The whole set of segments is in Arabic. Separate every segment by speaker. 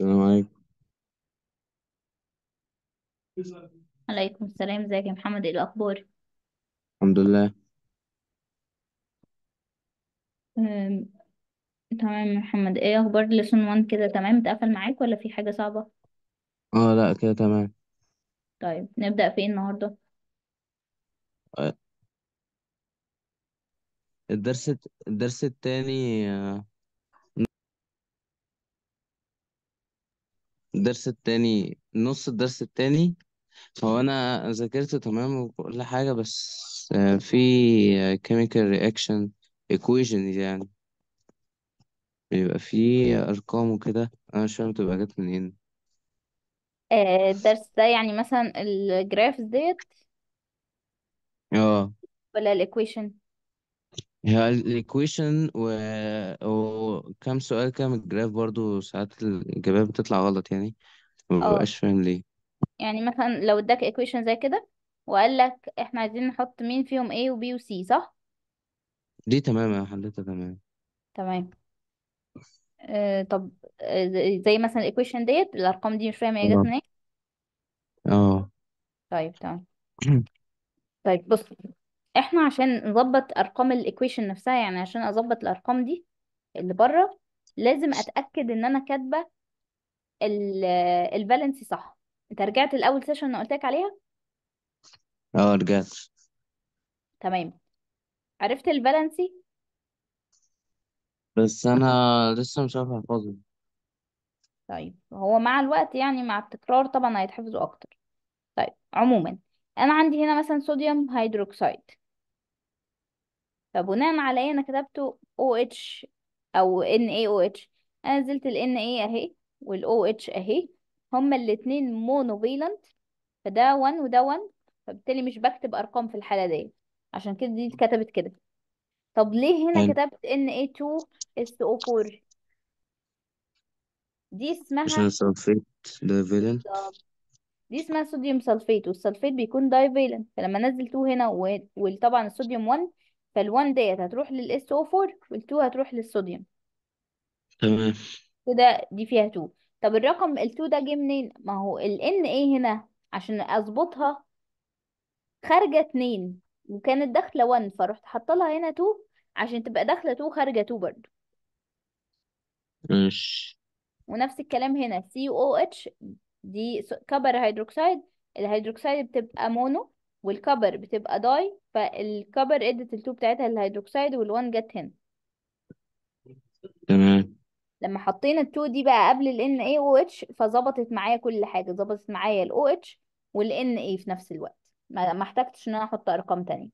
Speaker 1: السلام عليكم
Speaker 2: عليكم السلام ازيك يا محمد ايه الاخبار الحمد لله أم، تمام يا محمد ايه اخبار ليسون وان كده تمام اتقفل معاك ولا في حاجة صعبة
Speaker 1: اه لا كده تمام
Speaker 2: طيب نبدأ في ايه النهاردة
Speaker 1: آه، الدرس الدرس الثاني آه، الدرس التاني نص الدرس التاني هو انا ذاكرت تمام وكل حاجة بس في chemical reaction equation يعني بيبقى فيه ارقام وكده انا مش فاهم بتبقى جت منين
Speaker 2: آه، الدرس ده يعني مثلا الجرافز ديت اه ولا الإكويشن؟
Speaker 1: هي الايكويشن و... وكم سؤال كام الجراف برضو ساعات الإجابات بتطلع غلط يعني ما اه ببقاش فاهم ليه
Speaker 2: يعني مثلا لو اداك ايكويشن زي كده وقال لك احنا عايزين نحط مين فيهم A و B و C صح
Speaker 1: دي تمام أنا حليتها تمام
Speaker 2: تمام آه طب آه، زي مثلا مثلا الايكويشن ديت الارقام دي مش فاهم هي جت اه. منين اه طيب تمام طيب بص احنا عشان نظبط ارقام الايكويشن نفسها يعني عشان اظبط الارقام دي اللي بره لازم اتاكد ان انا كاتبه البالانس آه، صح انت رجعت الاول سيشن انا قلت لك عليها اه رجعت تمام عرفت البالانسي
Speaker 1: بس انا لسه مش عارف احفظه
Speaker 2: طيب هو مع الوقت يعني مع التكرار طبعا هيتحفظوا اكتر طيب عموما انا عندي هنا مثلا صوديوم هيدروكسيد فبناء على ايه انا كتبته OH او NaOH انا نزلت ال Na اهي وال OH اهي هما الاتنين مونو فيلنت فده 1 وده 1 فبالتالي مش بكتب ارقام في الحالة دي عشان كده دي اتكتبت كده طب ليه هنا كتبت كتبت Na2SO4 دي اسمها عشان
Speaker 1: السلفيت ده فيلنت
Speaker 2: دي اسمها صوديوم سلفيت والسلفيت بيكون دايفالنت فلما انزل 2 هنا وطبعا الصوديوم 1 فال1 ديت هتروح للاس او 4 وال2 هتروح للصوديوم تمام كده دي فيها 2 طب الرقم ال2 ده جه منين ما هو ان ايه هنا عشان اظبطها خارجه 2 وكانت داخله 1 فروحت حاطه لها هنا 2 عشان تبقى داخله 2 خارجه 2 برضه
Speaker 1: ماشي
Speaker 2: ونفس الكلام هنا سي او اتش دي كبر هيدروكسيد الهيدروكسيد بتبقى مونو والكبر بتبقى داي فالكبر ادت التو بتاعتها الهيدروكسيد والوان جت هنا تمام لما حطينا التو دي بقى قبل ال اتش فظبطت معايا كل حاجة ظبطت معايا الاو OH وال Na في نفس الوقت ما ما احتجتش ان انا احط ارقام تانية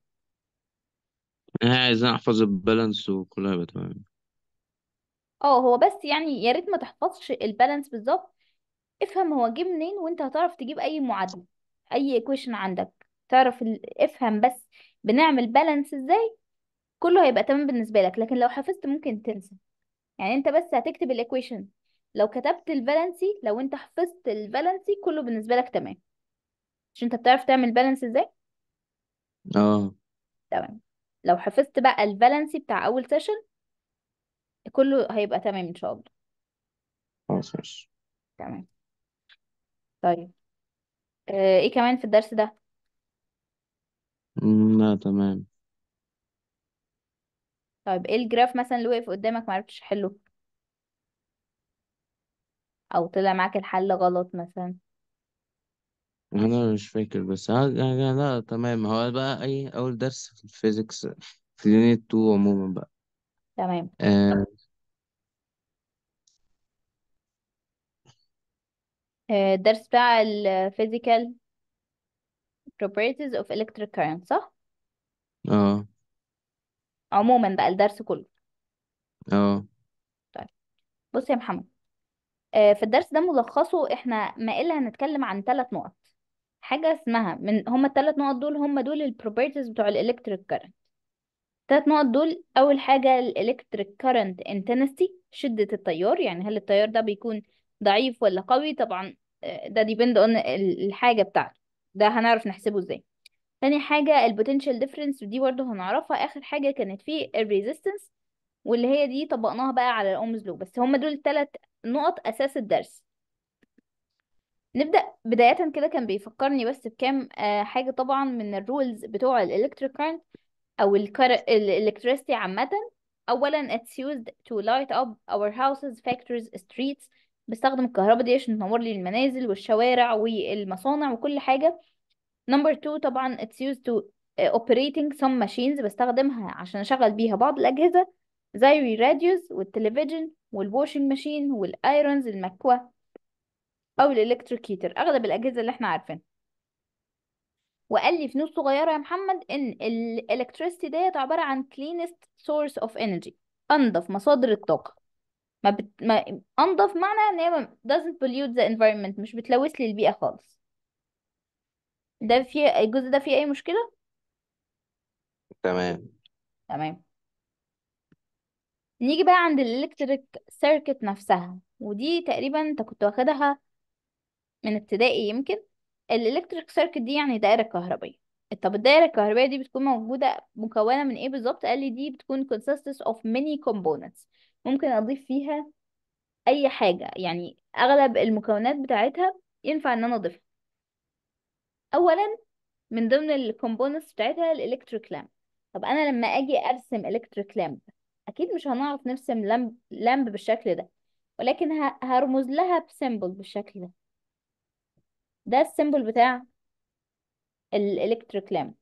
Speaker 1: انا عايز احفظ البالانس وكلها تمام
Speaker 2: اه هو بس يعني يا ريت ما تحفظش البالانس بالظبط افهم هو جه منين وانت هتعرف تجيب اي معادلة اي ايكويشن عندك تعرف افهم بس بنعمل بالانس ازاي كله هيبقى تمام بالنسبة لك لكن لو حفظت ممكن تنسى يعني انت بس هتكتب الايكويشن لو كتبت البالانسي لو انت حفظت البالانسي كله بالنسبة لك تمام مش انت بتعرف تعمل بالانس ازاي اه تمام لو حفظت بقى البالانسي بتاع اول سيشن كله هيبقى تمام ان شاء الله
Speaker 1: خلاص ماشي
Speaker 2: تمام طيب آه، ايه كمان في الدرس ده
Speaker 1: لا تمام
Speaker 2: طيب ايه الجراف مثلا اللي وقف قدامك معرفتش تحله او طلع معاك الحل غلط مثلا
Speaker 1: انا مش فاكر بس يعني لا تمام هو بقى اي اول درس في الفيزيكس في اليونت 2 عموما بقى تمام آه
Speaker 2: آه، الدرس بتاع الفيزيكال properties of electric current صح؟ اه عموما بقى الدرس كله اه طيب بص يا محمد آه، في الدرس ده ملخصه احنا ما إلا هنتكلم عن ثلاث نقط حاجة اسمها من هما الثلاث نقط دول هما دول البروبرتيز بتوع الالكتريك كارنت الثلاث نقط دول أول حاجة الالكتريك كارنت intensity شدة التيار يعني هل التيار ده بيكون ضعيف ولا قوي طبعا آه، ده depend on الحاجة بتاعته ده هنعرف نحسبه ازاي تاني حاجة البوتنشال ديفرنس ودي برضه هنعرفها آخر حاجة كانت في الريزيستنس واللي هي دي طبقناها بقى على الأومز لو بس هما دول التلات نقط أساس الدرس نبدأ بداية كده كان بيفكرني بس بكام آه، حاجة طبعا من الرولز بتوع الإلكتريك كارنت أو الإلكتريستي عامة أولا it's used to light up our houses, factories, streets بستخدم الكهرباء دي عشان تنور لي المنازل والشوارع والمصانع وكل حاجة نمبر 2 طبعا it's used to uh, operating some machines بستخدمها عشان أشغل بيها بعض الأجهزة زي الراديوز والتلفزيون والواشنج ماشين والايرونز المكوة أو الإلكتريك هيتر أغلب الأجهزة اللي احنا عارفينها وقال لي في نوت صغيرة يا محمد إن الإلكتريستي ديت عبارة عن cleanest source of energy أنظف مصادر الطاقة ما, بت... ما انضف معنى ان هي doesn't pollute the environment مش بتلوث لي البيئة خالص ده في الجزء ده فيه اي مشكلة تمام تمام نيجي بقى عند الالكتريك سيركت نفسها ودي تقريبا انت كنت واخدها من ابتدائي يمكن الالكتريك سيركت دي يعني دائرة كهربية طب الدائرة الكهربية دي بتكون موجودة مكونة من ايه بالظبط قال لي دي بتكون consists of many components ممكن اضيف فيها اي حاجة يعني اغلب المكونات بتاعتها ينفع ان انا اضيفها اولا من ضمن الكومبوننتس بتاعتها الالكتريك لامب طب انا لما اجي ارسم الكتريك لامب اكيد مش هنعرف نرسم لامب لامب بالشكل ده ولكن هرمز لها بسيمبل بالشكل ده ده السيمبل بتاع الالكتريك لامب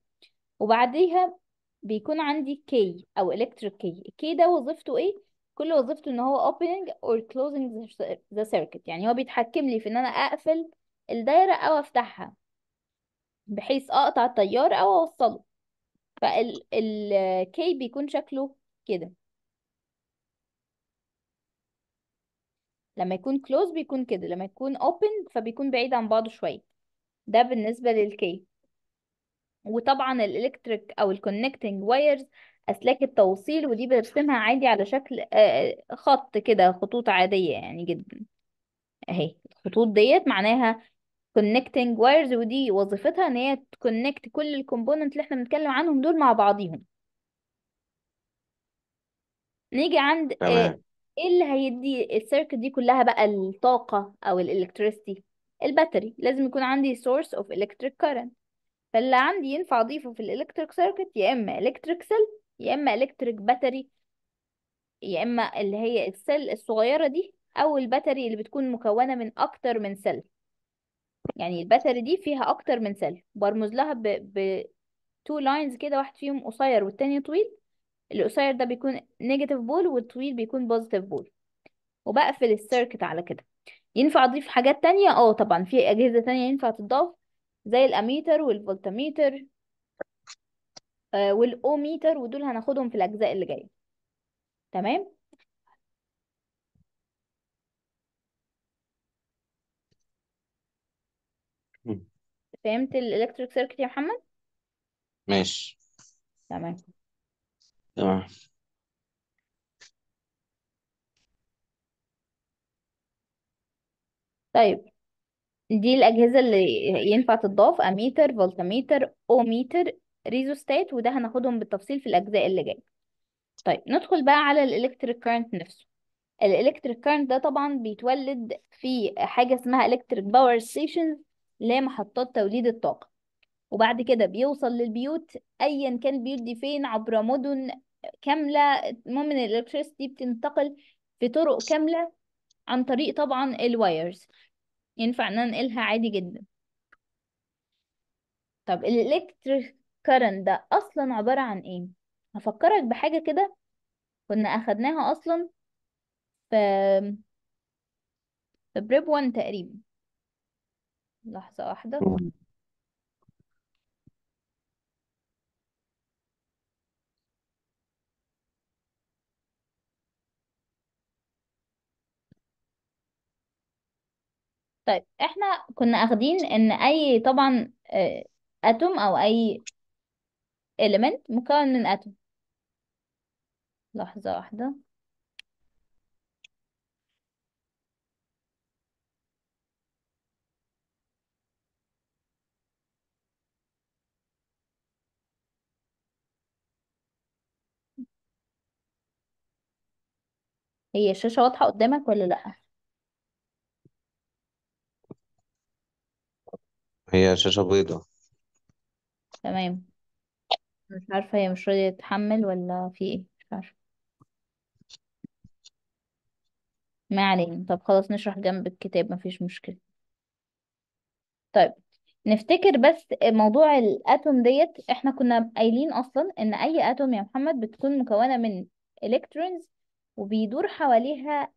Speaker 2: وبعديها بيكون عندي كي او الكتريك كي الكي ده وظيفته ايه كل وظيفته ان هو opening or closing the circuit يعني هو بيتحكم لي في ان انا اقفل الدايرة او افتحها بحيث اقطع التيار او اوصله K بيكون شكله كده لما يكون close بيكون كده لما يكون open فبيكون بعيد عن بعضه شوية ده بالنسبة للكي وطبعا الالكتريك او الكونكتنج وايرز أسلاك التوصيل ودي برسمها عادي على شكل آه، آه، خط كده خطوط عادية يعني جدا أهي الخطوط ديت معناها connecting wires ودي وظيفتها إن هي تكونكت كل الكومبوننت اللي احنا بنتكلم عنهم دول مع بعضيهم نيجي عند آه، تمام ايه اللي هيدي السيركت دي كلها بقى الطاقة أو الإلكتريستي الباتري لازم يكون عندي source of electric current فاللي عندي ينفع أضيفه في الإلكتريك سيركت يا إما electric cell يا اما الكتريك باتري يا اما اللي هي السيل الصغيره دي او الباتري اللي بتكون مكونه من اكتر من سيل يعني الباتري دي فيها اكتر من سيل برمز لها ب ب تو لاينز كده واحد فيهم قصير والتاني طويل القصير ده بيكون نيجاتيف بول والطويل بيكون بوزيتيف بول وبقفل السيركت على كده ينفع اضيف حاجات تانية اه طبعا في اجهزه تانية ينفع تضاف زي الاميتر والفولتميتر آه، والاوميتر ودول هناخدهم في الاجزاء اللي جايه تمام فهمت الالكتريك سيركت يا محمد ماشي تمام تمام طيب دي الاجهزه اللي ينفع تتضاف اميتر فولتميتر اوميتر ريزوستات وده هناخدهم بالتفصيل في الأجزاء اللي جاية طيب ندخل بقى على الإلكتريك كارنت نفسه الإلكتريك كارنت ده طبعا بيتولد في حاجة اسمها إلكتريك باور ستيشنز اللي هي محطات توليد الطاقة وبعد كده بيوصل للبيوت أيا كان البيوت دي فين عبر مدن كاملة المهم إن الإلكتريستي بتنتقل في طرق كاملة عن طريق طبعا الوايرز ينفع ننقلها عادي جدا طب الإلكتريك current ده أصلا عبارة عن إيه؟ هفكرك بحاجة كده كنا أخدناها أصلا في في بريب 1 تقريبا لحظة واحدة طيب احنا كنا اخدين ان اي طبعا اتوم آه، او اي element مكون من اتوم لحظة واحدة هي الشاشة واضحة قدامك ولا لأ؟
Speaker 1: هي شاشة بيضاء
Speaker 2: تمام مش عارفة هي مش راضية تتحمل ولا في ايه مش عارفة ما علينا طب خلاص نشرح جنب الكتاب مفيش مشكلة طيب نفتكر بس موضوع الاتوم ديت احنا كنا قايلين اصلا ان اي اتوم يا محمد بتكون مكونة من الكترونز وبيدور حواليها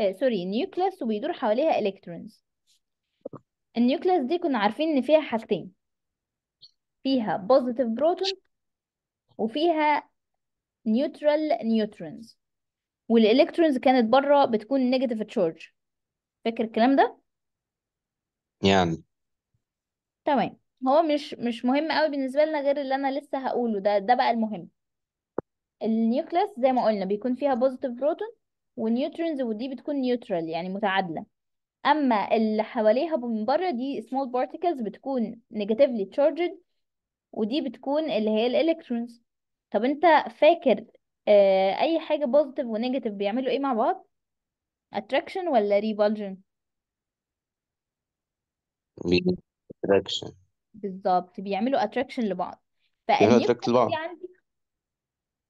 Speaker 2: آه سوري نيوكليس وبيدور حواليها الكترونز النيوكليس دي كنا عارفين ان فيها حاجتين فيها بوزيتيف بروتون وفيها نيوترال neutrons والالكترونز كانت بره بتكون نيجاتيف تشارج فاكر الكلام ده يعني تمام هو مش مش مهم قوي بالنسبه لنا غير اللي انا لسه هقوله ده ده بقى المهم النيوكليس زي ما قلنا بيكون فيها بوزيتيف بروتون ونيوترونز ودي بتكون نيوترال يعني متعادله اما اللي حواليها من بره دي سمول بارتيكلز بتكون نيجاتيفلي تشارجد ودي بتكون اللي هي الالكترونز طب انت فاكر آه، اي حاجه بوزيتيف ونيجاتيف بيعملوا ايه مع بعض اتراكشن ولا ريبالجن
Speaker 1: attraction
Speaker 2: بالظبط بيعملوا اتراكشن لبعض بيعملوا دي عندي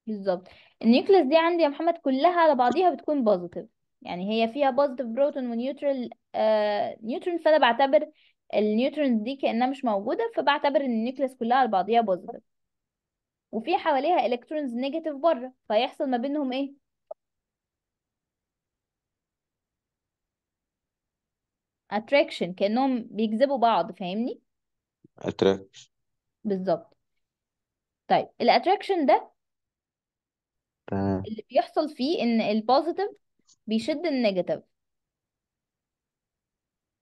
Speaker 2: بالظبط النيوكليس دي عندي يا محمد كلها على بعضيها بتكون بوزيتيف يعني هي فيها بوزيتيف بروتون ونيوترال آه نيوترون فانا بعتبر النيوترونز دي كانها مش موجوده فبعتبر ان النيوكليس كلها على بعضيها بوزيتيف وفي حواليها الكترونز نيجاتيف بره فيحصل ما بينهم ايه اتراكشن كانهم بيجذبوا بعض فاهمني
Speaker 1: اتراكشن
Speaker 2: بالظبط طيب الاتراكشن ده تمام اللي بيحصل فيه ان البوزيتيف بيشد النيجاتيف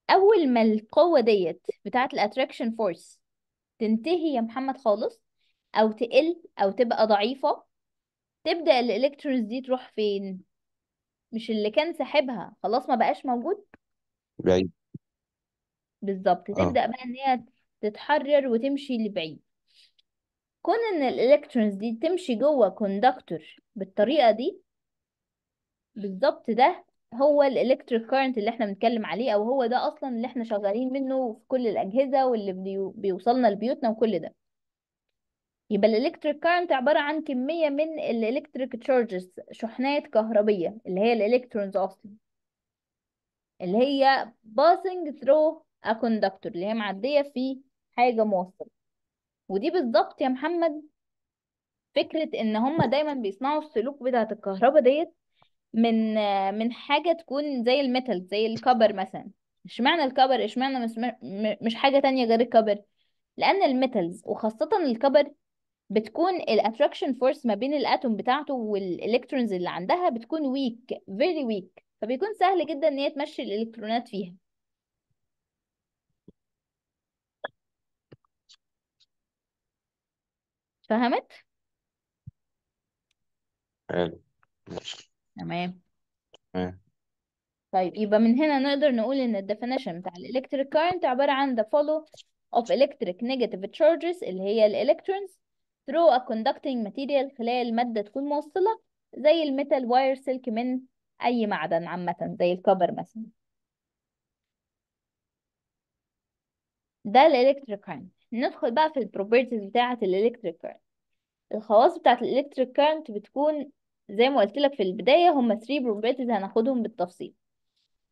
Speaker 2: اول ما القوه ديت بتاعه الاتراكشن فورس تنتهي يا محمد خالص او تقل او تبقى ضعيفه تبدا الالكترونز دي تروح فين مش اللي كان ساحبها خلاص ما بقاش موجود بعيد بالظبط اه تبدا بقى ان هي تتحرر وتمشي لبعيد كون ان الالكترونز دي تمشي جوه كوندكتور بالطريقه دي بالظبط ده هو الالكتريك كارنت اللي احنا بنتكلم عليه او هو ده اصلا اللي احنا شغالين منه في كل الاجهزه واللي بيو- بيوصلنا لبيوتنا وكل ده يبقى الالكتريك كارنت عباره عن كميه من الالكتريك تشارجز شحنات كهربيه اللي هي الالكترونز اصلا اللي هي passing through a conductor اللي هي معديه في حاجه موصله ودي بالظبط يا محمد فكره ان هما دايما بيصنعوا السلوك بتاعه الكهرباء ديت من من حاجة تكون زي الميتال زي الكبر مثلا اشمعنى الكبر اشمعنى مش, مش حاجة تانية غير الكبر لأن الميتالز وخاصة الكبر بتكون الاتراكشن فورس ما بين الاتوم بتاعته والالكترونز اللي عندها بتكون ويك فيري ويك فبيكون سهل جدا ان هي تمشي الالكترونات فيها فهمت حلو تمام تمام طيب يبقى من هنا نقدر نقول ان الديفينيشن definition بتاع الالكتريك electric current عبارة عن the follow of electric negative charges اللي هي الالكترونز electrons through a conducting material خلال مادة تكون موصلة زي الميتال واير سلك من أي معدن عامة زي الكوبر مثلا ده الالكتريك كارنت ندخل بقى في البروبرتيز بتاعة الالكتريك كارنت الخواص بتاعة الالكتريك كارنت بتكون زي ما قلت لك في البداية هما 3 properties هناخدهم بالتفصيل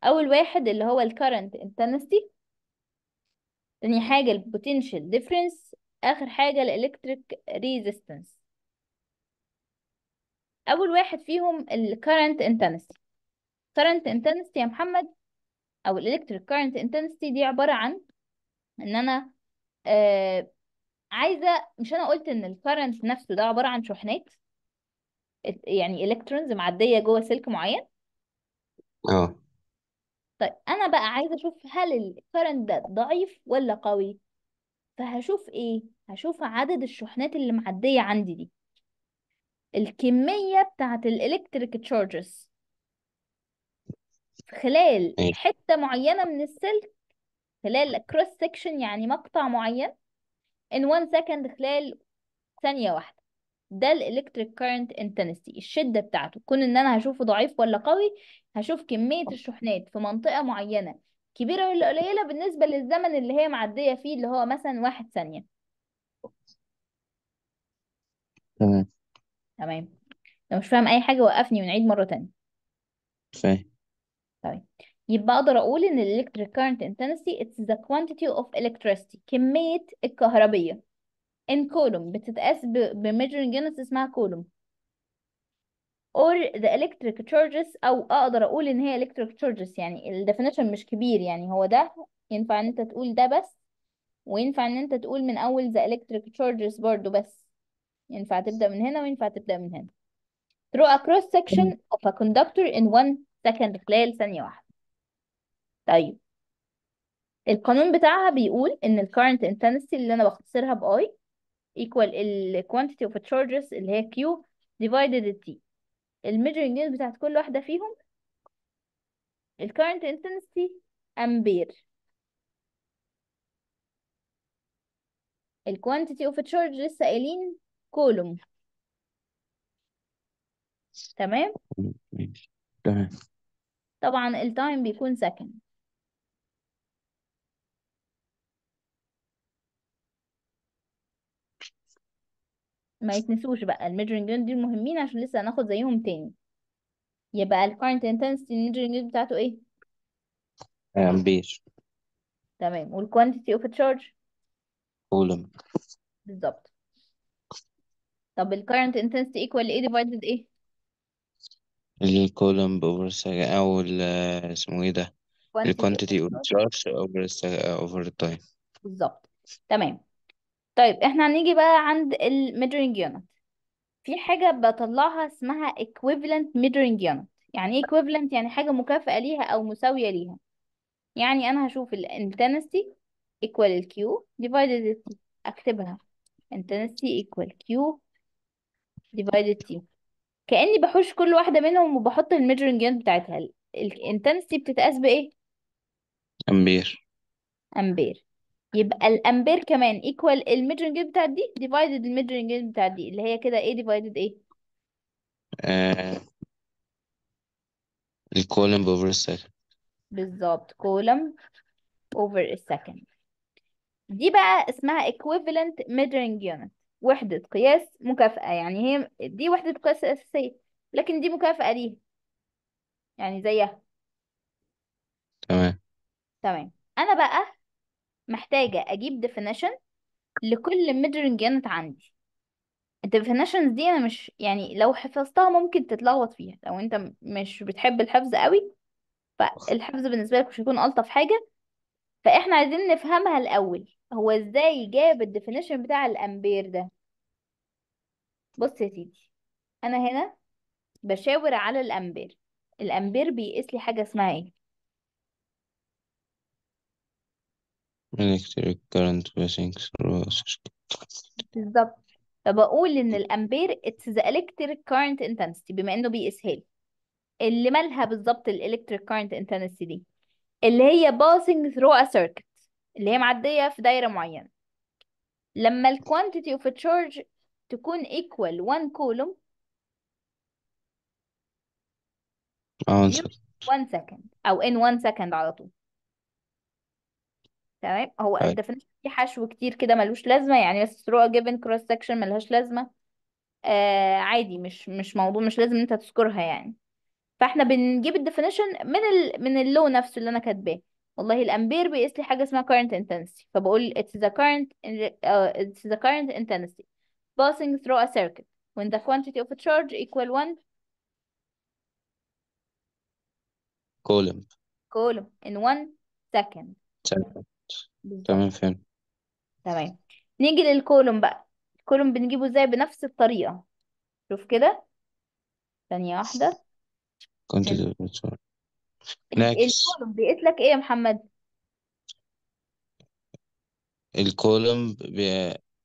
Speaker 2: أول واحد اللي هو ال current intensity تاني حاجة ال potential difference آخر حاجة ال electric resistance أول واحد فيهم ال current intensity current intensity يا محمد أو ال electric current intensity دي عبارة عن إن أنا آه عايزة مش أنا قلت إن ال current نفسه ده عبارة عن شحنات يعني الكترونز معديه جوه سلك معين اه طيب انا بقى عايزه اشوف هل الكرنت ده ضعيف ولا قوي فهشوف ايه هشوف عدد الشحنات اللي معديه عندي دي الكميه بتاعه الالكتريك تشارجز خلال إيه. حته معينه من السلك خلال كروس سكشن يعني مقطع معين in one second خلال ثانيه واحده ده الالكتريك كارنت انتنستي الشده بتاعته كون ان انا هشوفه ضعيف ولا قوي هشوف كميه آه. الشحنات في منطقه معينه كبيره ولا قليله بالنسبه للزمن اللي هي معديه فيه اللي هو مثلا واحد ثانيه تمام تمام لو مش فاهم اي حاجه وقفني ونعيد مره تانية فاهم طيب يبقى اقدر اقول ان الالكتريك كارنت انتنسي اتس ذا كوانتيتي اوف electricity كميه الكهربيه in column بتتقاس measuring units اسمها column or the electric charges او اقدر اقول ان هي electric charges يعني ال definition مش كبير يعني هو ده ينفع ان انت تقول ده بس وينفع ان انت تقول من اول the electric charges برضه بس ينفع تبدأ من هنا وينفع تبدأ من هنا through a cross section of a conductor in one second خلال ثانية واحدة طيب القانون بتاعها بيقول ان الكارنت current intensity اللي انا بختصرها بأي I equal ال quantity of charges اللي هي Q divided T measuring unit بتاعت كل واحدة فيهم ال current intensity أمبير ال quantity of charge لسه قايلين كولوم تمام؟ تمام طبعا time بيكون second ما يتنسوش بقى الميجرنج جريد دول مهمين عشان لسه هناخد زيهم تاني يبقى الكارنت انتنسيتي الميجرنج جريد بتاعته ايه
Speaker 1: امبير آه،
Speaker 2: تمام والكوانتيتي اوف تشارج كولوم بالظبط طب الكارنت انتنسيتي ايكوال ايه ديفايدد ايه
Speaker 1: الكولوم اوفر او اسمه ايه ده
Speaker 2: quantity of الكوانتيتي اوف charge.
Speaker 1: تشارج اوفر اوفر التايم
Speaker 2: بالظبط تمام طيب احنا هنيجي بقى عند الميجرنج يونت في حاجة بطلعها اسمها equivalent measuring unit يعني ايه equivalent يعني حاجة مكافئة ليها أو مساوية ليها يعني أنا هشوف ال intensity equal q divided t أكتبها intensity equal q divided t كأني بحوش كل واحدة منهم وبحط ال measuring unit بتاعتها ال intensity بتتقاس بإيه؟ أمبير أمبير يبقى الامبير كمان ايكوال الميد رينج بتاعت دي ديفايدد الميد رينج بتاعت دي اللي هي كده ايه ديفايدد ايه
Speaker 1: الكولم اوفر السكند
Speaker 2: بالظبط كولوم اوفر السكند دي بقى اسمها equivalent measuring unit وحدة قياس مكافأة يعني هي دي وحدة قياس أساسية لكن دي مكافأة ليها يعني زيها تمام تمام أنا بقى محتاجة أجيب definition لكل measuring unit عندي الديفينيشنز دي أنا مش يعني لو حفظتها ممكن تتلخبط فيها لو أنت مش بتحب الحفظ قوي فالحفظ بالنسبة لك مش هيكون ألطف حاجة فإحنا عايزين نفهمها الأول هو إزاي جاب الديفينيشن بتاع الأمبير ده بص يا سيدي أنا هنا بشاور على الأمبير الأمبير بيقيس لي حاجة اسمها إيه
Speaker 1: electric current passing through a circuit.
Speaker 2: بالظبط فبقول ان الامبير it's the electric current intensity بما انه بيقيسها لي اللي مالها بالظبط الالكتريك current intensity دي اللي هي passing through a circuit اللي هي معديه في دايره معينه لما ال quantity of a charge تكون equal 1 coulomb one second one second او in one second على طول تمام هو حلو طيب. الديفينيشن في حشو كتير كده ملوش لازمه يعني بس through a given cross section ملهاش لازمه آه عادي مش مش موضوع مش لازم انت تذكرها يعني فاحنا بنجيب الديفينيشن من ال من اللو نفسه اللي انا كاتباه والله الامبير بيقيس لي حاجه اسمها current intensity فبقول it's the current uh, it's the current intensity passing through a circuit when the quantity of a charge equal 1 كولم كولم in 1 second بالظبط تمام فهمت تمام نيجي للكولوم بقى الكولوم بنجيبه ازاي بنفس الطريقة شوف كده ثانية واحدة
Speaker 1: كنت ال- بتقول نعكس
Speaker 2: الكولوم بيقيت لك ايه يا محمد
Speaker 1: الكولوم بي...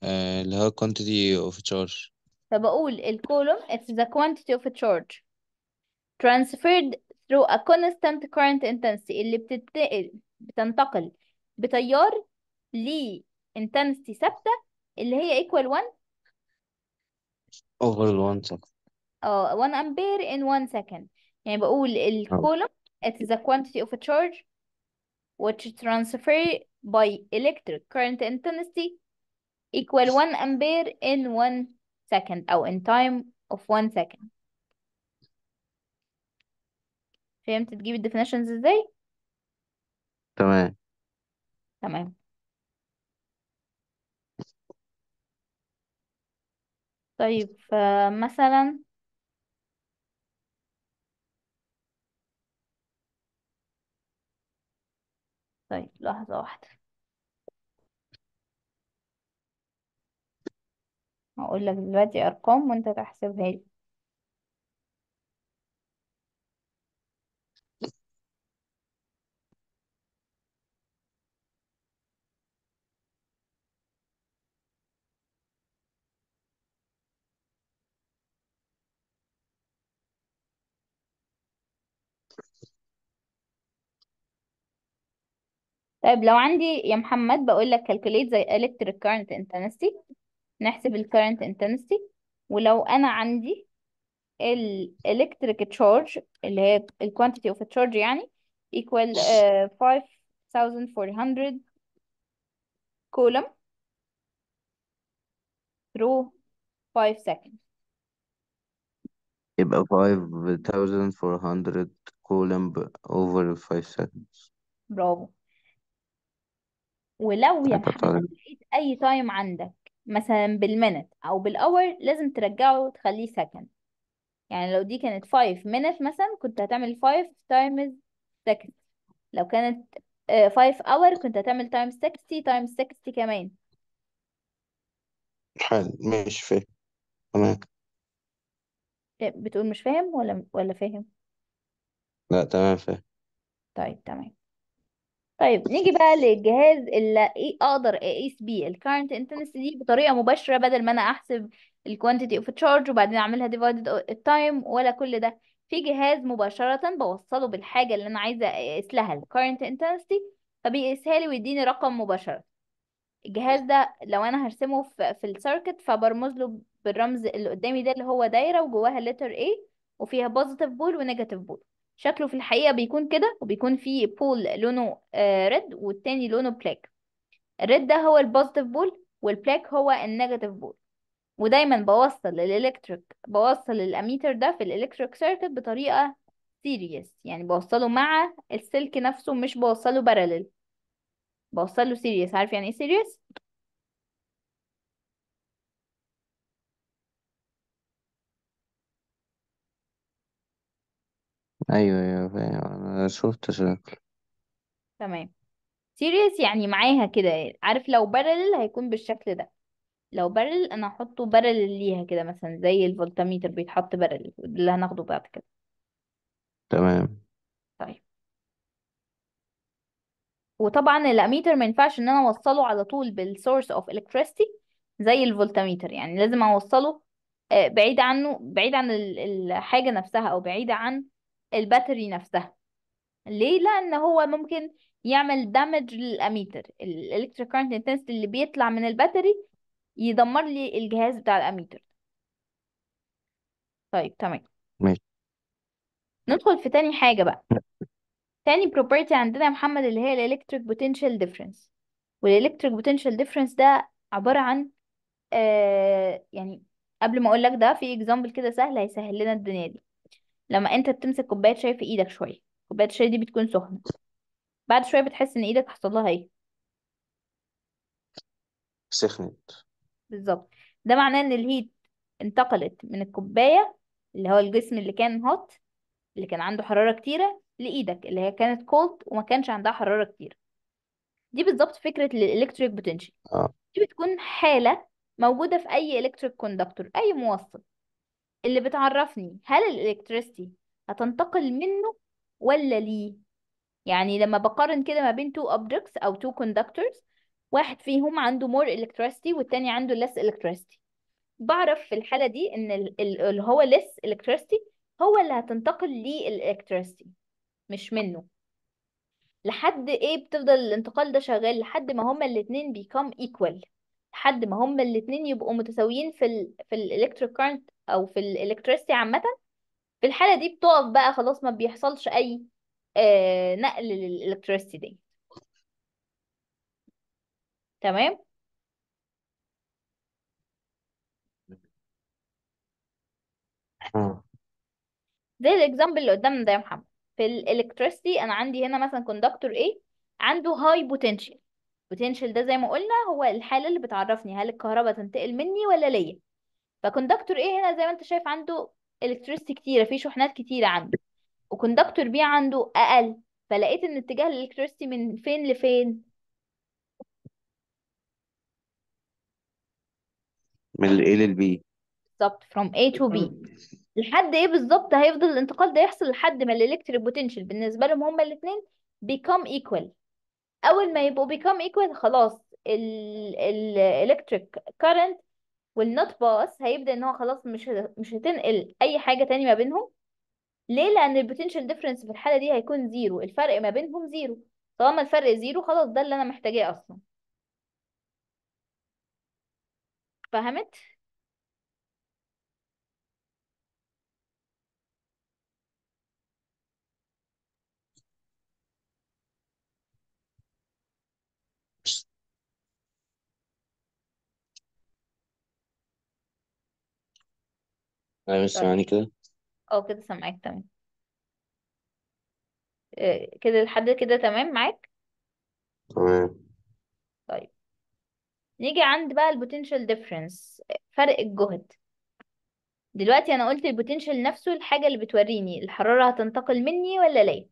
Speaker 1: آه، اللي هو quantity of charge
Speaker 2: فبقول الكولوم is the quantity of a charge transferred through a constant current intensity اللي بتتنقل بتنتقل بتيار ليه انتنستي ثابته اللي هي ايكوال 1
Speaker 1: over one second
Speaker 2: اه 1 امبير in 1 second يعني بقول الكولوم it is a quantity of a charge which transfer by electric current intensity equal one ampere in one second أو in time of one second فهمت تجيب ال definitions ازاي؟ تمام تمام طيب مثلا طيب لحظة واحدة هقول لك دلوقتي أرقام وأنت تحسبها لي طيب لو عندي يا محمد بقول لك calculate زي electric current intensity نحسب ال current intensity ولو أنا عندي ال electric charge اللي هي ال quantity of a charge يعني equal uh, 5400 كولوم through 5 seconds
Speaker 1: يبقى 5400 كولوم over 5 seconds
Speaker 2: برافو ولو يا هيبقى محمد
Speaker 1: طالع لقيت
Speaker 2: أي تايم عندك مثلا بالمينت أو بالأور لازم ترجعه وتخليه سكند يعني لو دي كانت 5 minutes مثلا كنت هتعمل 5 times second لو كانت 5 آه، hour كنت هتعمل times 60 times 60 كمان
Speaker 1: حلو مش فاهم تمام
Speaker 2: آه، بتقول مش فاهم ولا ولا فاهم
Speaker 1: لا تمام فاهم
Speaker 2: طيب تمام طيب نيجي بقى للجهاز اللي إيه اقدر اقيس بيه الكارنت انتنسيتي دي بطريقه مباشره بدل ما انا احسب الكوانتيتي اوف تشارج وبعدين اعملها ديفايدد التايم ولا كل ده في جهاز مباشره بوصله بالحاجه اللي انا عايزه اقيس لها الكارنت انتنسيتي فبيقيسها لي ويديني رقم مباشره الجهاز ده لو انا هرسمه في, في السيركت فبرمز له بالرمز اللي قدامي ده اللي هو دايره وجواها لتر A وفيها بوزيتيف بول ونيجاتيف بول شكله في الحقيقة بيكون كده وبيكون فيه بول لونه ريد آه، والتاني لونه بلاك الريد ده هو البوزيتيف بول والبلاك هو النيجاتيف بول ودايما بوصل الالكتريك بوصل الاميتر ده في الالكتريك سيركت بطريقة سيريس يعني بوصله مع السلك نفسه مش بوصله بارالل بوصله سيريس عارف يعني ايه سيريس
Speaker 1: ايوه ايوه فاهم انا شفت شكل
Speaker 2: تمام سيريس يعني معاها كده عارف لو بارلل هيكون بالشكل ده لو بارلل انا هحطه بارلل ليها كده مثلا زي الفولتاميتر بيتحط بارلل اللي هناخده بعد كده تمام طيب وطبعا الاميتر ما ينفعش ان انا اوصله على طول بالسورس اوف الكتريستي زي الفولتاميتر يعني لازم اوصله آه، بعيد عنه بعيد عن الحاجة نفسها او بعيد عن الباتري نفسها ليه لان هو ممكن يعمل دامج للاميتر الالكتريك كارنت انتنسيتي اللي بيطلع من الباتري يدمر لي الجهاز بتاع الاميتر طيب تمام ماشي ندخل في تاني حاجة بقى تاني بروبرتي عندنا يا محمد اللي هي الالكتريك بوتنشال ديفرنس والالكتريك بوتنشال ديفرنس ده عبارة عن آه يعني قبل ما اقول لك ده في اكزامبل كده سهل هيسهل لنا الدنيا دي لما انت بتمسك كوبايه شاي في ايدك شويه كوبايه الشاي دي بتكون سخنه بعد شويه بتحس ان ايدك حصل لها ايه سخنت بالظبط ده معناه ان الهيت انتقلت من الكوبايه اللي هو الجسم اللي كان هوت اللي كان عنده حراره كتيره لايدك اللي هي كانت كولد وما كانش عندها حراره كتير دي بالظبط فكره الالكتريك بوتنشال اه دي بتكون حاله موجوده في اي الكتريك كوندكتور اي موصل اللي بتعرفني هل الإلكتريستي هتنتقل منه ولا ليه يعني لما بقارن كده ما بين two objects أو two conductors واحد فيهم عنده more electricity والتاني عنده less electricity بعرف في الحالة دي إن اللي هو less electricity هو اللي هتنتقل ليه الإلكتريستي مش منه لحد ايه بتفضل الانتقال ده شغال لحد ما هما الاتنين become equal لحد ما هما الاتنين يبقوا متساويين في الـ في الالكتريك كارنت او في الالكتريستي عامه في الحاله دي بتقف بقى خلاص ما بيحصلش اي آه، نقل للالكتريستي دي تمام زي الاكزامبل اللي قدامنا ده يا محمد في الالكتريستي انا عندي هنا مثلا كوندكتور A عنده هاي بوتنشال بوتنشال ده زي ما قلنا هو الحاله اللي بتعرفني هل الكهرباء تنتقل مني ولا ليا فكوندكتور ايه هنا زي ما انت شايف عنده الكتريستي كتيره في شحنات كتيره عنده وكوندكتور بي عنده اقل فلقيت ان اتجاه الالكتريستي من فين لفين
Speaker 1: من ال A لل B
Speaker 2: بالظبط from A to B لحد ايه بالظبط هيفضل الانتقال ده يحصل لحد ما الالكتريك بوتنشال بالنسبه لهم هما الاثنين become equal اول ما يبقوا become equal خلاص الالكتريك كارنت والنوت باس هيبدأ ان هو خلاص مش مش هتنقل اي حاجة تاني ما بينهم ليه لان البوتنشال ديفرنس في الحالة دي هيكون زيرو الفرق ما بينهم زيرو طالما الفرق زيرو خلاص ده اللي انا محتاجاه اصلا فهمت
Speaker 1: أنا أيوة، مش طيب. سامعني كده
Speaker 2: اه كده سامعاك تمام آه، كده لحد كده تمام معاك تمام طيب نيجي عند بقى البوتنشال ديفرنس فرق الجهد دلوقتي انا قلت البوتنشال نفسه الحاجه اللي بتوريني الحراره هتنتقل مني ولا ليا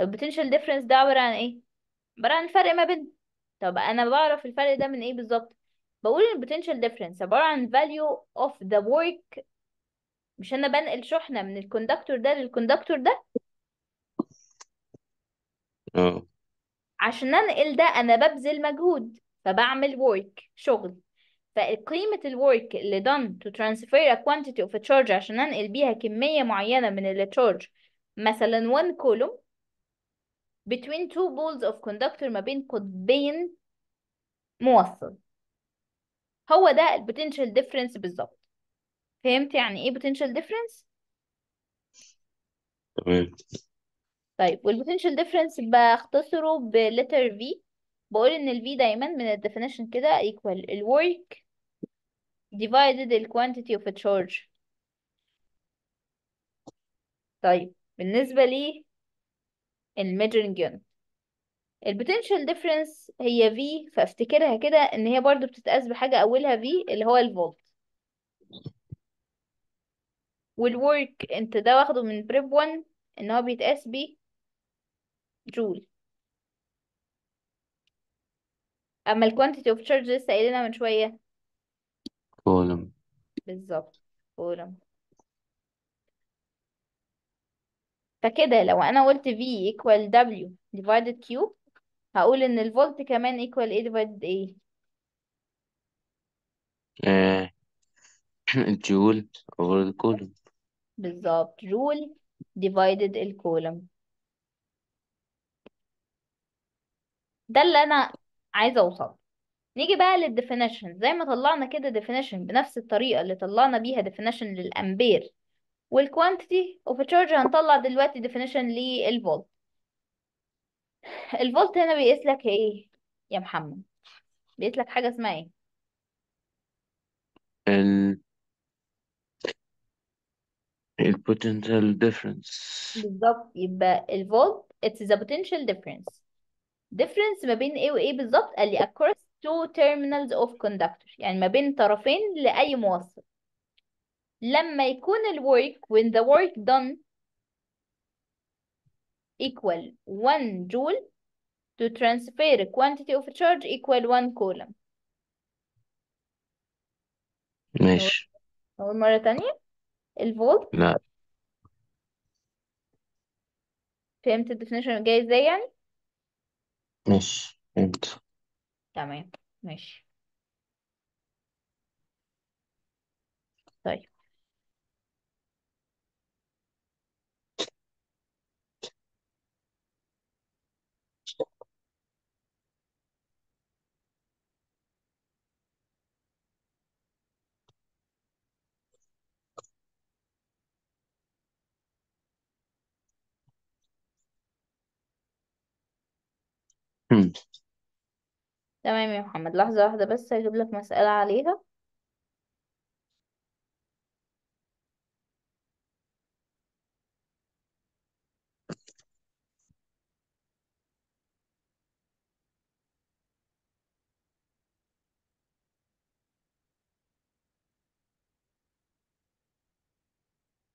Speaker 2: البوتنشال ديفرنس ده عباره عن ايه عباره عن فرق ما بين طب انا بعرف الفرق ده من ايه بالظبط بقول البوتنشال ديفرنس عباره عن value of the work مش انا بنقل شحنة من الكوندكتور ده للكوندكتور ده اه عشان انقل ده انا ببذل مجهود فبعمل work شغل فقيمة الورك اللي done to transfer a quantity of a charge عشان انقل بيها كمية معينة من التشارج مثلا 1 كولوم between two balls of conductor ما بين قطبين موصل هو ده البوتنشال ديفرنس بالظبط فهمت يعني ايه potential difference تمام طيب potential difference بختصره ب letter V بقول ان ال V دايما من ال definition كده equal ال work divided the quantity of a charge طيب بالنسبة لي ال measuring unit ال potential difference هي V فافتكرها كده ان هي برضو بتتقاس بحاجة اولها V اللي هو الفولت والورك انت ده واخده من بريب 1 ان هو بيتقاس ب جول اما الكوانتيتي اوف تشارج لسه قايلينها من شويه كولوم بالظبط كولوم فكده لو انا قلت V equal W divided Q هقول ان الفولت كمان equal A divided A
Speaker 1: آه، الجول over the coulomb
Speaker 2: بالظبط rule divided الكولم ده اللي انا عايزه اوصل نيجي بقى للديفينيشن زي ما طلعنا كده ديفينيشن بنفس الطريقه اللي طلعنا بيها ديفينيشن للامبير والكوانتيتي اوف تشارج هنطلع دلوقتي ديفينيشن للفولت الفولت هنا بيقيس لك ايه يا محمد بيقيس لك حاجه اسمها ايه
Speaker 1: ال البوتنشال ديفرنس
Speaker 2: بالظبط يبقى it's the potential difference difference ما بين ايه وايه بالظبط قال لي across two terminals of conductor يعني ما بين طرفين لأي موصل لما يكون ال work when the work done equal 1 joule to transfer a quantity of charge equal 1 coulomb ماشي أول مرة الفولت لا نعم. فهمت الديفينيشن جاي ازاي يعني
Speaker 1: ماشي فهمت
Speaker 2: تمام ماشي تمام يا محمد لحظة واحدة بس هجيب لك مسألة عليها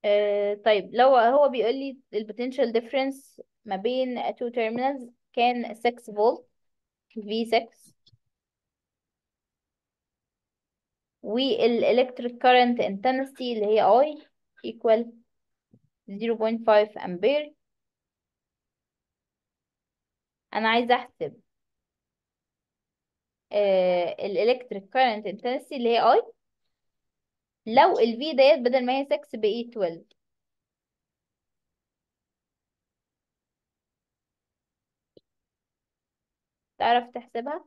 Speaker 2: آه، طيب لو هو بيقول لي potential difference ما بين two terminals كان 6 فولت V6 والإلكتريك current intensity اللي هي I equal 0.5 أمبير أنا عايزة أحسب آه، الإلكتريك current intensity اللي هي I لو ال V ديت بدل ما هي 6 بقي 12 تعرف تحسبها؟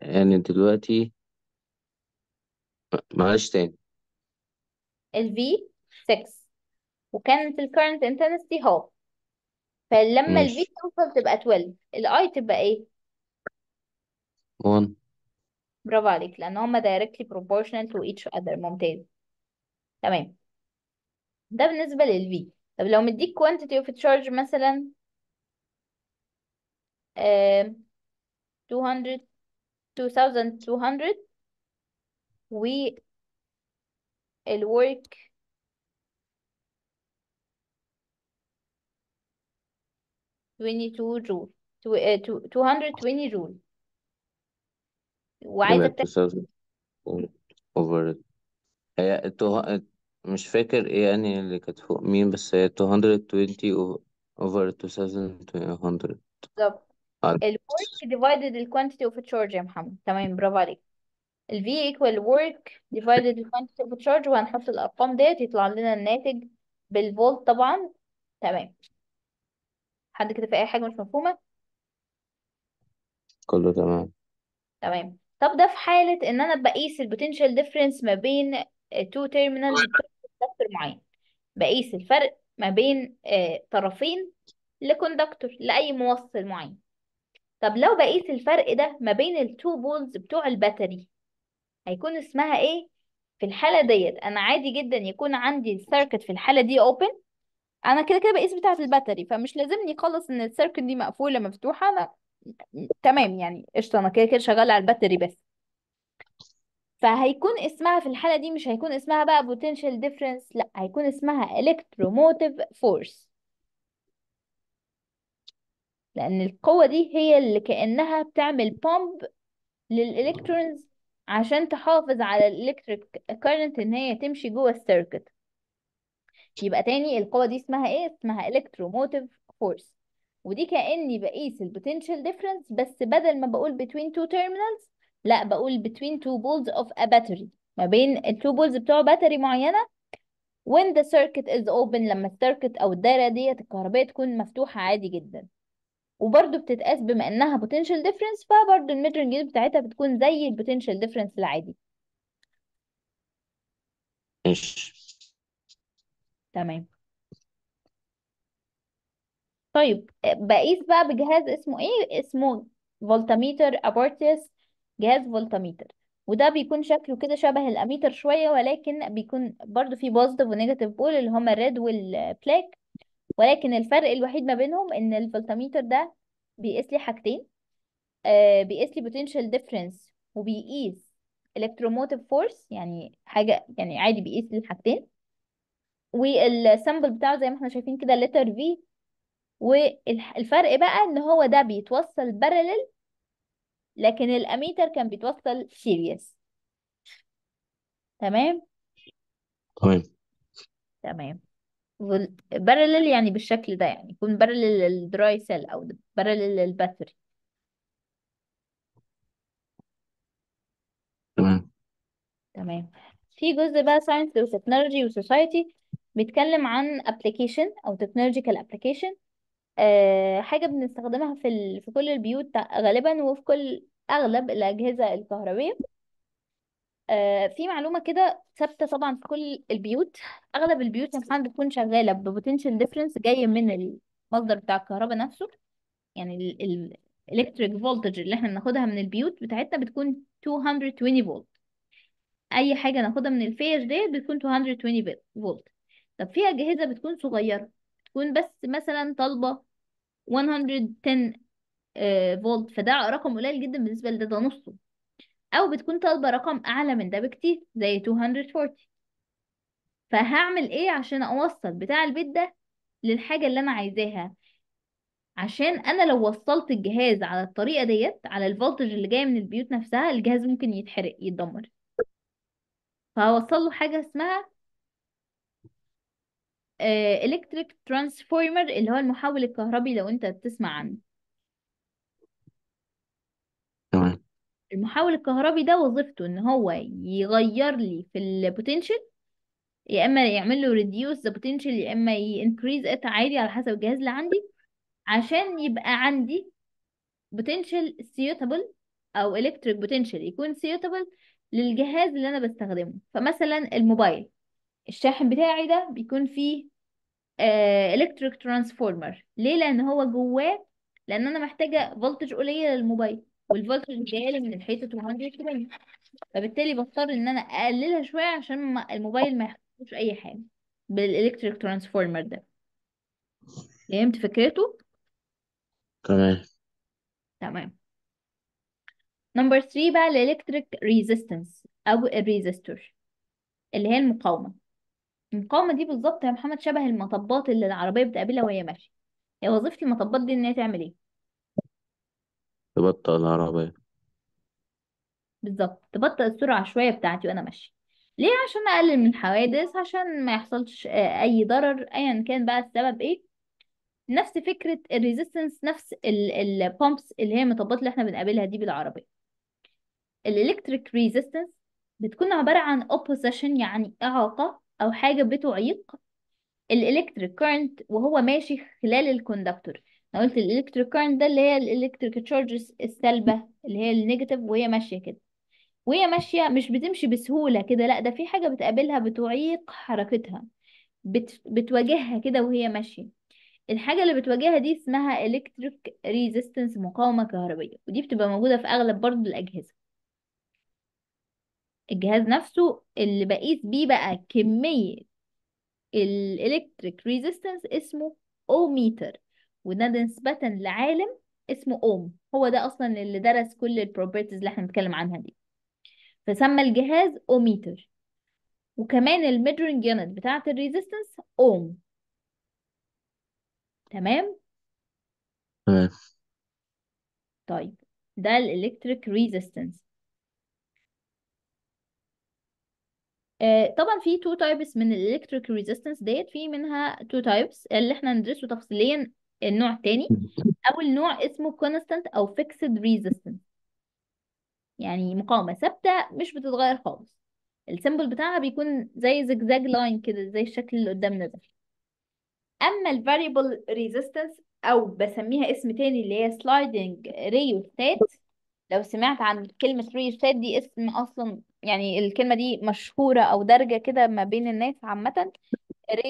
Speaker 1: يعني دلوقتي معلش تاني
Speaker 2: ال V 6 وكانت ال current intensity half فلما ال V توصل تبقى 12 ال I تبقى ايه؟ 1 برافو عليك لأن هما directly proportional to each other ممتاز تمام ده بالنسبة لل V طب لو مديك quantity of charge مثلا 200 آه، 2200 we'll work Twenty two joule, two uh, two hundred eh, twenty rule. Why the two
Speaker 1: thousand over? Yeah, two. Eh, مش فاكر ايه يعني اللي كانت فوق مين بس هي two hundred twenty over two thousand two hundred.
Speaker 2: ال work divided the quantity of a charge يا محمد تمام برافو عليك ال V equal work divided the quantity of a charge وهنحط الأرقام ديت يطلع لنا الناتج بالفولت طبعا تمام حد كده في أي حاجة مش مفهومة؟
Speaker 1: كله تمام
Speaker 2: تمام طب ده في حالة إن أنا بقيس البوتنشال ديفرنس ما بين تو تيرمينالز كوندكتور معين بقيس الفرق ما بين آه، طرفين لكوندكتور لأي موصل معين طب لو بقيت الفرق ده ما بين التو بولز بتوع الباتري هيكون اسمها ايه في الحالة ديت انا عادي جدا يكون عندي السيركت في الحالة دي اوبن انا كده كده بقيس بتاعة الباتري فمش لازمني خالص ان السيركت دي مقفولة مفتوحة انا تمام يعني قشطة انا كده كده شغالة على الباتري بس فهيكون اسمها في الحالة دي مش هيكون اسمها بقى potential difference لا هيكون اسمها electromotive force لأن القوة دي هي اللي كأنها بتعمل بومب للإلكترونز عشان تحافظ على الإلكتريك كارنت إن هي تمشي جوه السيركت يبقى تاني القوة دي اسمها إيه؟ اسمها إلكتروموتيف فورس ودي كأني بقيس البوتنشال ديفرنس بس بدل ما بقول between two terminals لا بقول between two poles of a battery ما بين التو بولز بتوع باتري معينة when the circuit is open لما السيركت أو الدايرة ديت الكهربائية تكون مفتوحة عادي جدا وبرده بتتقاس بما انها potential difference فبرده الميجرنج يونت بتاعتها بتكون زي البوتنشال difference العادي ماشي تمام طيب بقيس بقى بجهاز اسمه ايه اسمه فولتاميتر ابورتس جهاز فولتاميتر وده بيكون شكله كده شبه الاميتر شويه ولكن بيكون برضو فيه بوزيتيف ونيجاتيف بول اللي هما الريد والبلاك ولكن الفرق الوحيد ما بينهم ان الفلتاميتر ده بيقيس لي حاجتين آه بيقيس لي potential difference وبيقيس electromotive force يعني حاجة يعني عادي بيقيس لي حاجتين والسامبل بتاعه زي ما احنا شايفين كده letter V والفرق بقى ان هو ده بيتوصل بارلل لكن الاميتر كان بيتوصل سيريس تمام تمام تمام بارلل يعني بالشكل ده يعني يكون بارلل للدراي سيل او بارلل للباتري تمام تمام في جزء بقى ساينس وتكنولوجي وسوسايتي بيتكلم عن ابلكيشن او تكنولوجيكال ابلكيشن آه، حاجه بنستخدمها في ال... في كل البيوت غالبا وفي كل اغلب الاجهزه الكهربيه آه، في معلومة كده ثابتة طبعا في كل البيوت أغلب البيوت يا محمد بتكون شغالة ببوتنشال ديفرنس جاي من المصدر بتاع الكهرباء نفسه يعني الإلكتريك فولتج اللي احنا بناخدها من البيوت بتاعتنا بتكون 220 فولت أي حاجة ناخدها من الفيش ديت بتكون 220 فولت طب في أجهزة بتكون صغيرة بتكون بس مثلا طالبة 110 فولت آه، فده رقم قليل جدا بالنسبة لده ده نصه أو بتكون طالبة رقم أعلى من ده بكتير زي 240 فهعمل إيه عشان أوصل بتاع البيت ده للحاجة اللي أنا عايزاها عشان أنا لو وصلت الجهاز على الطريقة ديت على الفولتج اللي جاية من البيوت نفسها الجهاز ممكن يتحرق يتدمر فهوصل له حاجة اسمها إلكتريك آه، ترانسفورمر اللي هو المحول الكهربي لو أنت بتسمع عنه المحول الكهربي ده وظيفته ان هو يغير لي في البوتنشال يا اما يعمل له ريديوس ذا بوتنشال يا اما انكريز ات عادي على حسب الجهاز اللي عندي عشان يبقى عندي بوتنشال سيوتابل او الكتريك بوتنشال يكون سيوتابل للجهاز اللي انا بستخدمه فمثلا الموبايل الشاحن بتاعي ده بيكون فيه الكتريك آه، ترانسفورمر ليه لان هو جواه لان انا محتاجه فولتج قليل للموبايل والفولتج لي من الحيطة 180 فبالتالي بضطر ان انا اقللها شوية عشان ما الموبايل ما يحصلوش اي حاجة بالالكتريك ترانسفورمر ده فهمت فكرته؟ تمام تمام نمبر 3 بقى الالكتريك ريزيستنس او الريزيستور اللي هي المقاومة المقاومة دي بالظبط يا محمد شبه المطبات اللي العربية بتقابلها وهي ماشية هي وظيفة المطبات دي ان هي تعمل ايه؟
Speaker 1: تبطأ العربية
Speaker 2: بالظبط تبطئ السرعة شوية بتاعتي وأنا ماشية ليه عشان أقلل من الحوادث عشان ما يحصلش آه، أي ضرر أيا كان بقى السبب إيه نفس فكرة الريزيستنس نفس البومبس اللي هي المطبات اللي احنا بنقابلها دي بالعربية الإلكتريك ريزيستنس بتكون عبارة عن اوبوزيشن يعني إعاقة أو حاجة بتعيق الإلكتريك كورنت وهو ماشي خلال الكوندكتور انا قلت الالكتريك كارنت ده اللي هي الالكتريك تشارجز السالبه اللي هي النيجاتيف وهي ماشيه كده وهي ماشيه مش بتمشي بسهوله كده لا ده في حاجه بتقابلها بتعيق حركتها بت... بتواجهها كده وهي ماشيه الحاجه اللي بتواجهها دي اسمها الكتريك ريزيستنس مقاومه كهربيه ودي بتبقى موجوده في اغلب برضو الاجهزه الجهاز نفسه اللي بقيس بيه بقى كميه الالكتريك ريزيستنس اسمه اوميتر وده نسبة لعالم اسمه أوم هو ده أصلا اللي درس كل البروبرتيز اللي احنا بنتكلم عنها دي فسمى الجهاز أوميتر وكمان الميدرنج يونت بتاعة الريزيستنس أوم تمام؟ تمام طيب ده الإلكتريك آه، ريزيستنس طبعا في تو تايبس من الإلكتريك ريزيستنس ديت في منها تو تايبس اللي احنا ندرسه تفصيليا النوع الثاني أول نوع اسمه constant أو fixed resistance يعني مقاومة ثابتة مش بتتغير خالص السيمبل بتاعها بيكون زي زجزاج لاين كده زي الشكل اللي قدامنا ده أما الفاريبل variable resistance أو بسميها اسم تاني اللي هي ريو ستات لو سمعت عن كلمة ستات دي اسم أصلا يعني الكلمة دي مشهورة أو دارجة كده ما بين الناس عامة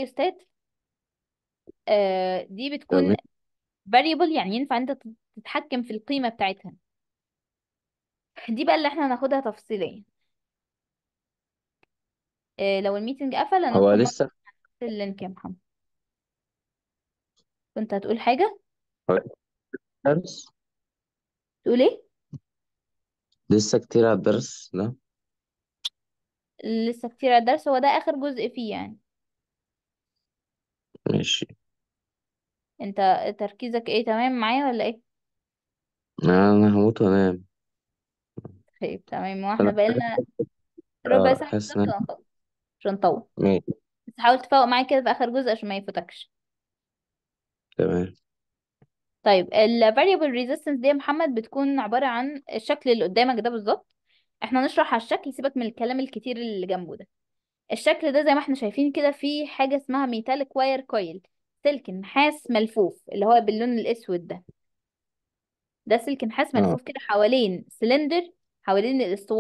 Speaker 2: ستات آه، دي بتكون تمام variable يعني ينفع انت تتحكم في القيمة بتاعتها دي بقى اللي احنا هناخدها تفصيليا آه، لو الميتنج قفل هو هندخل لسه اللينك يا محمد كنت هتقول حاجة
Speaker 1: طيب. درس تقول ايه لسه كتير على الدرس لا
Speaker 2: لسه كتير على الدرس هو ده آخر جزء فيه يعني ماشي انت تركيزك ايه تمام معايا ولا ايه
Speaker 1: انا هموت وانام
Speaker 2: طيب تمام واحنا انا بقالنا ربع اه ساعة حاسس ان بالظبط أنا- وهنخلص عشان نطول ماشي بس حاول تفوق معايا كده في اخر جزء عشان ما يفوتكش تمام طيب ال variable resistance دي يا محمد بتكون عبارة عن الشكل اللي قدامك ده بالظبط احنا هنشرح على الشكل سيبك من الكلام الكتير اللي جنبه ده الشكل ده زي ما احنا شايفين كده فيه حاجة اسمها ميتاليك واير كويل سلك نحاس ملفوف اللي هو باللون الأسود ده ده سلك نحاس آه. ملفوف كده حوالين سلندر حوالين الأسطوانة